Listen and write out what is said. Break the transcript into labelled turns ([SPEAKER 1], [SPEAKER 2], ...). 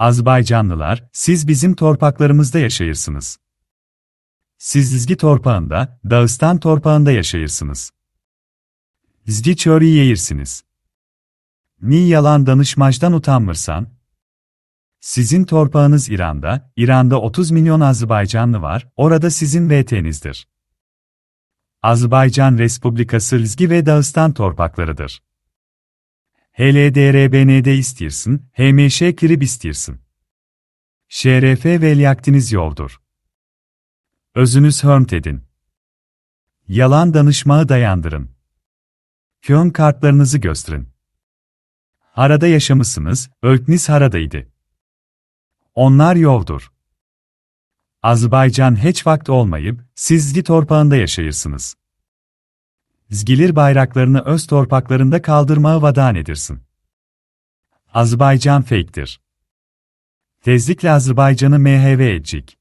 [SPEAKER 1] Azbaycanlılar, siz bizim torpaklarımızda yaşayırsınız. Siz Zizgi torpağında, Dağıstan torpağında yaşayırsınız. Zizgi çöreği yeyirsiniz. Ni yalan danışmacdan utanmırsan? Sizin torpağınız İran'da, İran'da 30 milyon Azerbaycanlı var, orada sizin VT'nizdir. Azerbaycan Respublikası Rizgi ve Dağıstan torpaklarıdır. HLDRBN'de istirsin, HMŞ krib istirsin. ŞRF velyaktiniz yoldur. Özünüz hörmt edin. Yalan danışmağı dayandırın. Kön kartlarınızı gösterin. Harada yaşamışsınız, ölkniz haradaydı. Onlar yovdur. Azerbaycan hiç vakt olmayıp, siz git orpağında yaşayırsınız. Zgilir bayraklarını öz torpaklarında kaldırmaya vadan edirsin. Azerbaycan fake'tir. Tezlikle Azerbaycan'ı MHV edecek.